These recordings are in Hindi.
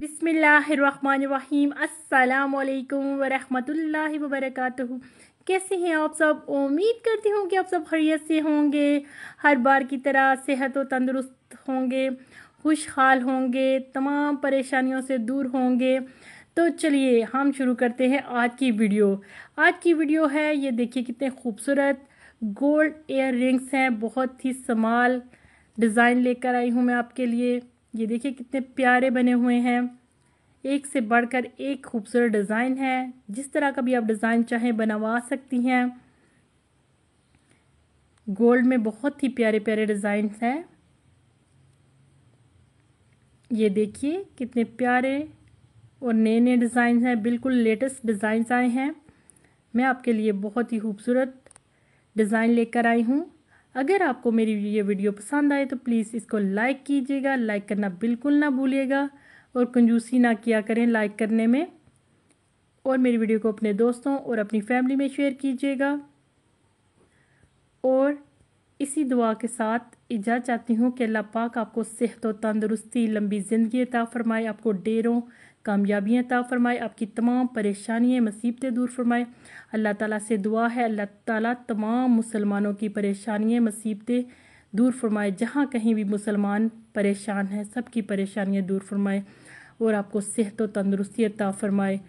बिसमीम् अल्लाम वरहमतुल्ला वबरक कैसे हैं आप सब उम्मीद करती हूँ कि आप सब खैरियत से होंगे हर बार की तरह सेहत व तंदुरुस्त होंगे खुशहाल होंगे तमाम परेशानियों से दूर होंगे तो चलिए हम शुरू करते हैं आज की वीडियो आज की वीडियो है ये देखिए कितने खूबसूरत गोल्ड एयर रिंग्स हैं बहुत ही समाल डिज़ाइन लेकर आई हूँ मैं आपके लिए ये देखिए कितने प्यारे बने हुए हैं एक से बढ़कर एक खूबसूरत डिज़ाइन है जिस तरह का भी आप डिज़ाइन चाहें बनवा सकती हैं गोल्ड में बहुत ही प्यारे प्यारे डिज़ाइन हैं ये देखिए कितने प्यारे और नए नए डिज़ाइन हैं बिल्कुल लेटेस्ट डिज़ाइन आए हैं मैं आपके लिए बहुत ही खूबसूरत डिज़ाइन लेकर आई हूँ अगर आपको मेरी ये वीडियो पसंद आए तो प्लीज़ इसको लाइक कीजिएगा लाइक करना बिल्कुल ना भूलिएगा और कंजूसी ना किया करें लाइक करने में और मेरी वीडियो को अपने दोस्तों और अपनी फैमिली में शेयर कीजिएगा और इसी दुआ के साथ इजाज़ चाहती हूँ कि अल्लाह पाक आपको सेहत और तंदरुस्ती लंबी ज़िंदगी अता फ़रमाए आपको डेरों कामयाबियाँ अता फ़रमाए आपकी तमाम परेशानियाँ मुसीबतें दूर फरमाए अल्लाह ताला से दुआ है अल्लाह ताला तमाम मुसलमानों की परेशानियाँ मुसीबतें दूर फरमाए जहाँ कहीं भी मुसलमान परेशान हैं सबकी परेशानियाँ दूर फरमाए और आपको सेहत और तंदरुस्ती अता फ़रमाए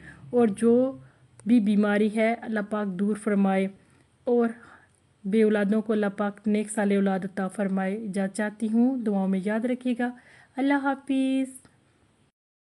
और जो भी बीमारी है अल्लाह पाक दूर फरमाए और बेउलादों को अल्लाह पाक नेक साले औलाद अता फरमाए जा चाहती हूँ दुआओं में याद रखिएगा अल्लाह हाफिज़